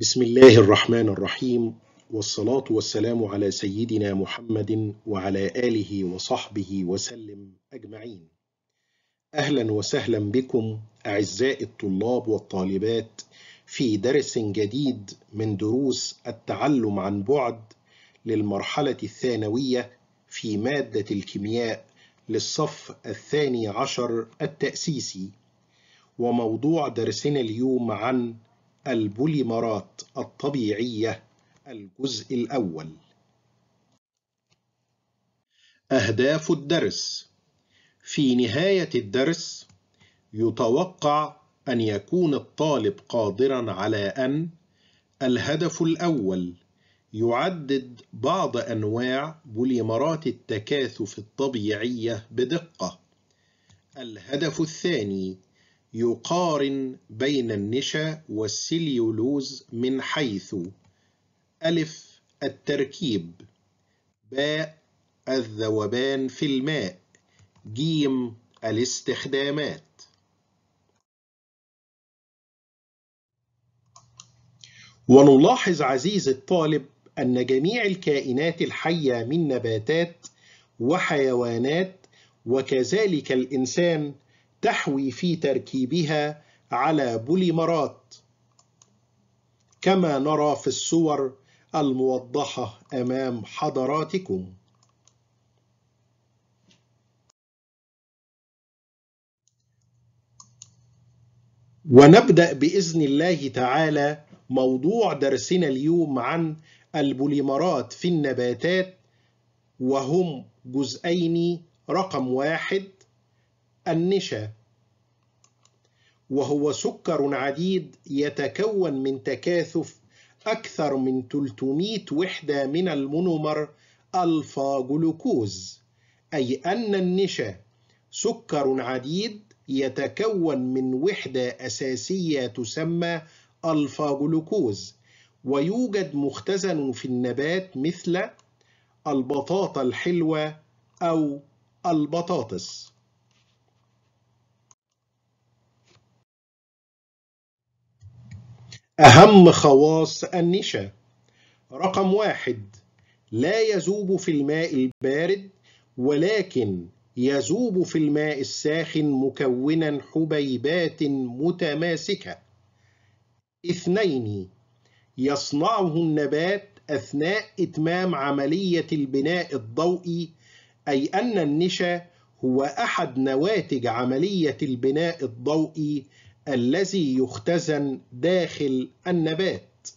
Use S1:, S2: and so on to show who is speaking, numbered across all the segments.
S1: بسم الله الرحمن الرحيم والصلاة والسلام على سيدنا محمد وعلى آله وصحبه وسلم أجمعين. أهلا وسهلا بكم أعزائي الطلاب والطالبات في درس جديد من دروس التعلم عن بعد للمرحلة الثانوية في مادة الكيمياء للصف الثاني عشر التأسيسي وموضوع درسنا اليوم عن البوليمرات الطبيعية الجزء الأول أهداف الدرس في نهاية الدرس يتوقع أن يكون الطالب قادرا على أن الهدف الأول يعدد بعض أنواع بوليمرات التكاثف الطبيعية بدقة الهدف الثاني يقارن بين النشا والسليولوز من حيث ألف التركيب باء الذوبان في الماء جيم الاستخدامات ونلاحظ عزيز الطالب أن جميع الكائنات الحية من نباتات وحيوانات وكذلك الإنسان تحوي في تركيبها على بوليمرات كما نرى في الصور الموضحة أمام حضراتكم ونبدأ بإذن الله تعالى موضوع درسنا اليوم عن البوليمرات في النباتات وهم جزئين رقم واحد النشا وهو سكر عديد يتكون من تكاثف أكثر من 300 وحدة من المونومر ألفا جلوكوز أي أن النشا سكر عديد يتكون من وحدة أساسية تسمى ألفا جلوكوز ويوجد مختزن في النبات مثل البطاطا الحلوة أو البطاطس أهم خواص النشا رقم واحد لا يذوب في الماء البارد ولكن يذوب في الماء الساخن مكونا حبيبات متماسكة اثنين يصنعه النبات أثناء إتمام عملية البناء الضوئي أي أن النشا هو أحد نواتج عملية البناء الضوئي الذي يختزن داخل النبات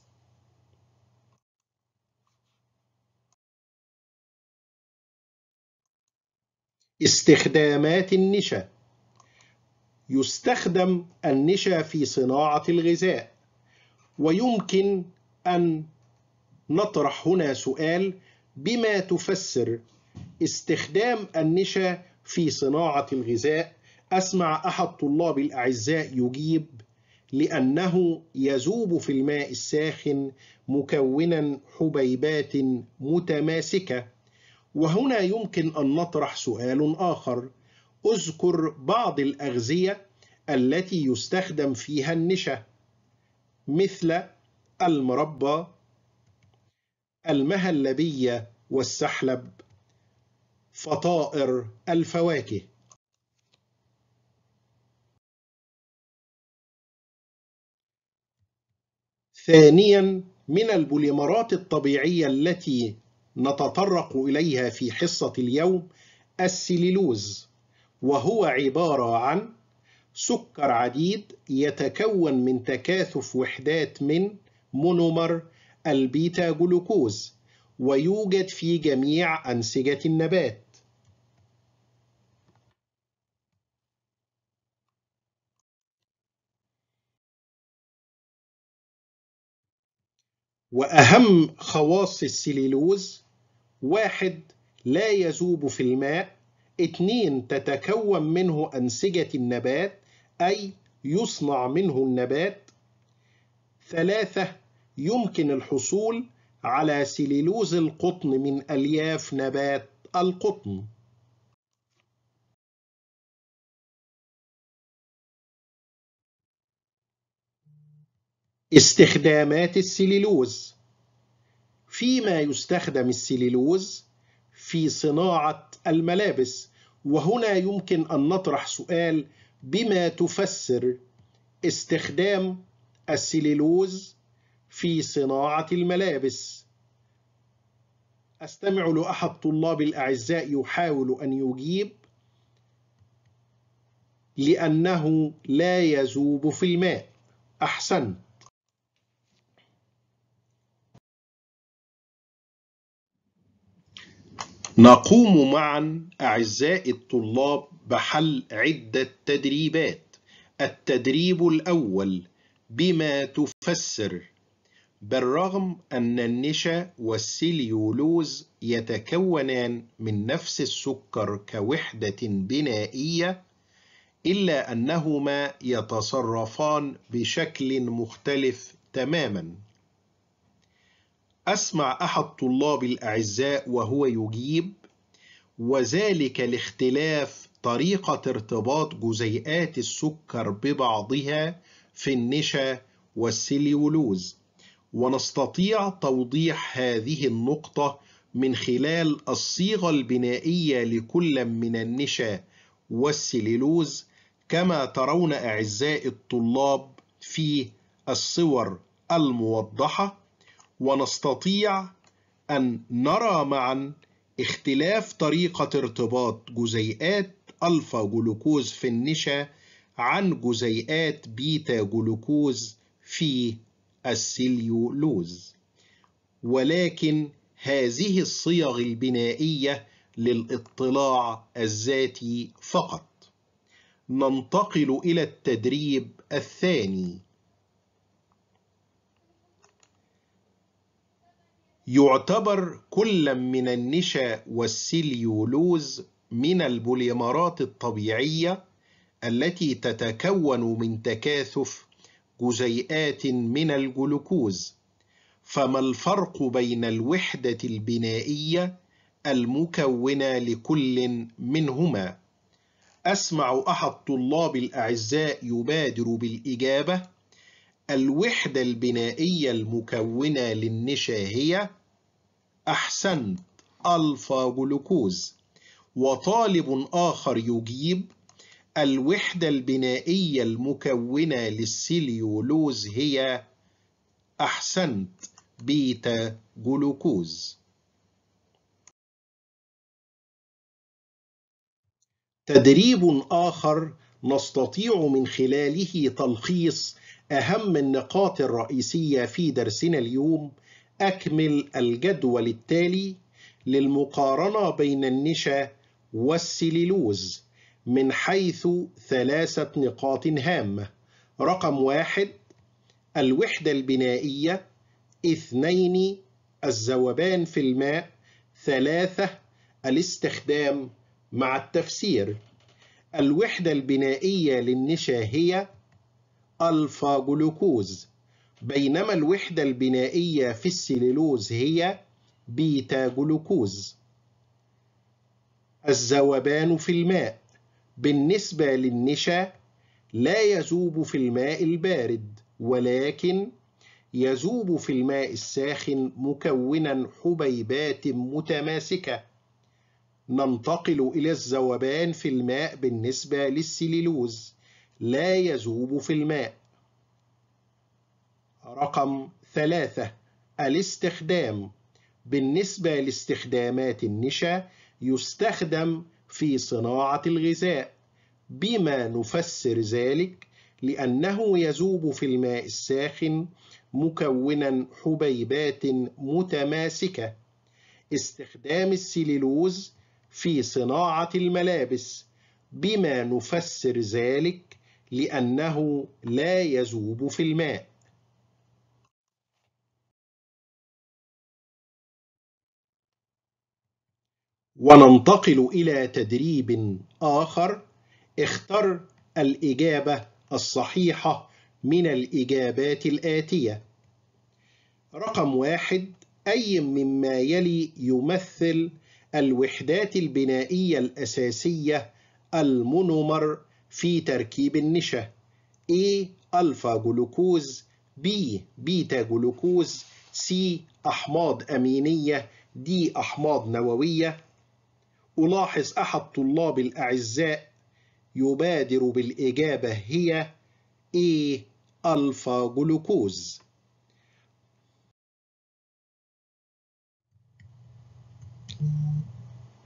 S1: استخدامات النشا يستخدم النشا في صناعة الغذاء ويمكن أن نطرح هنا سؤال بما تفسر استخدام النشا في صناعة الغذاء أسمع أحد طلابي الأعزاء يجيب لأنه يذوب في الماء الساخن مكونا حبيبات متماسكة وهنا يمكن أن نطرح سؤال آخر أذكر بعض الأغذية التي يستخدم فيها النشا مثل المربى المهلبية والسحلب فطائر الفواكه ثانيا من البوليمرات الطبيعية التي نتطرق إليها في حصة اليوم السليلوز وهو عبارة عن سكر عديد يتكون من تكاثف وحدات من مونومر البيتا جلوكوز ويوجد في جميع أنسجة النبات وأهم خواص السليلوز واحد لا يذوب في الماء اثنين تتكون منه أنسجة النبات أي يصنع منه النبات ثلاثة يمكن الحصول على سليلوز القطن من ألياف نبات القطن استخدامات السليلوز فيما يستخدم السليلوز في صناعة الملابس وهنا يمكن أن نطرح سؤال بما تفسر استخدام السليلوز في صناعة الملابس أستمع لأحد طلاب الأعزاء يحاول أن يجيب لأنه لا يذوب في الماء أحسنت نقوم معا أعزائي الطلاب بحل عدة تدريبات التدريب الأول بما تفسر بالرغم أن النشا والسليولوز يتكونان من نفس السكر كوحدة بنائية إلا أنهما يتصرفان بشكل مختلف تماماً أسمع أحد طلاب الأعزاء وهو يجيب وذلك لاختلاف طريقة ارتباط جزيئات السكر ببعضها في النشا والسليولوز ونستطيع توضيح هذه النقطة من خلال الصيغة البنائية لكل من النشا والسليلوز كما ترون أعزائي الطلاب في الصور الموضحة ونستطيع أن نرى معا اختلاف طريقة ارتباط جزيئات ألفا جلوكوز في النشا عن جزيئات بيتا جلوكوز في السليولوز ولكن هذه الصيغ البنائية للاطلاع الذاتي فقط ننتقل إلى التدريب الثاني يعتبر كل من النشا والسليولوز من البوليمرات الطبيعية التي تتكون من تكاثف جزيئات من الجلوكوز فما الفرق بين الوحدة البنائية المكونة لكل منهما؟ أسمع أحد طلاب الأعزاء يبادر بالإجابة الوحدة البنائية المكونة للنشا هي أحسنت ألفا جلوكوز وطالب آخر يجيب الوحدة البنائية المكونة للسيليولوز هي أحسنت بيتا جلوكوز تدريب آخر نستطيع من خلاله تلخيص أهم النقاط الرئيسية في درسنا اليوم أكمل الجدول التالي للمقارنة بين النشا والسليلوز من حيث ثلاثة نقاط هامة رقم واحد الوحدة البنائية اثنين الذوبان في الماء ثلاثة الاستخدام مع التفسير الوحدة البنائية للنشا هي ألفا جلوكوز بينما الوحدة البنائية في السليلوز هي بيتا جلوكوز الذوبان في الماء بالنسبة للنشا لا يذوب في الماء البارد ولكن يذوب في الماء الساخن مكونا حبيبات متماسكة ننتقل إلى الذوبان في الماء بالنسبة للسليلوز لا يذوب في الماء رقم ثلاثة الاستخدام بالنسبة لاستخدامات النشا يستخدم في صناعة الغذاء بما نفسر ذلك لأنه يذوب في الماء الساخن مكونا حبيبات متماسكة استخدام السليلوز في صناعة الملابس بما نفسر ذلك لأنه لا يذوب في الماء وننتقل إلى تدريب آخر اختر الإجابة الصحيحة من الإجابات الآتية رقم واحد أي مما يلي يمثل الوحدات البنائية الأساسية المونومر في تركيب النشا A ألفا جلوكوز B بيتا جلوكوز C أحماض أمينية D أحماض نووية ألاحظ أحد طلاب الأعزاء يبادر بالإجابة هي A ألفا جلوكوز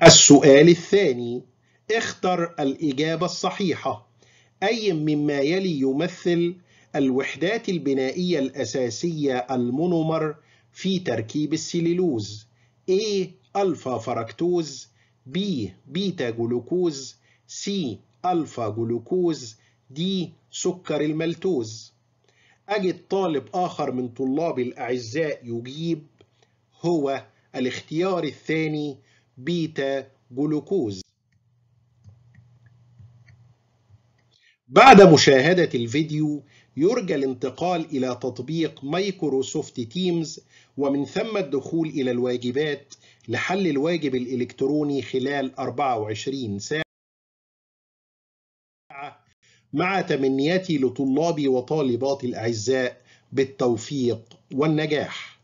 S1: السؤال الثاني اختر الإجابة الصحيحة أي مما يلي يمثل الوحدات البنائية الأساسية المونومر في تركيب السليلوز A ألفا فركتوز B بيتا جلوكوز C ألفا جلوكوز D سكر الملتوز أجد طالب آخر من طلاب الأعزاء يجيب هو الاختيار الثاني بيتا جلوكوز بعد مشاهدة الفيديو يرجى الانتقال إلى تطبيق مايكروسوفت تيمز ومن ثم الدخول إلى الواجبات لحل الواجب الإلكتروني خلال 24 ساعة مع تمنياتي لطلابي وطالباتي الأعزاء بالتوفيق والنجاح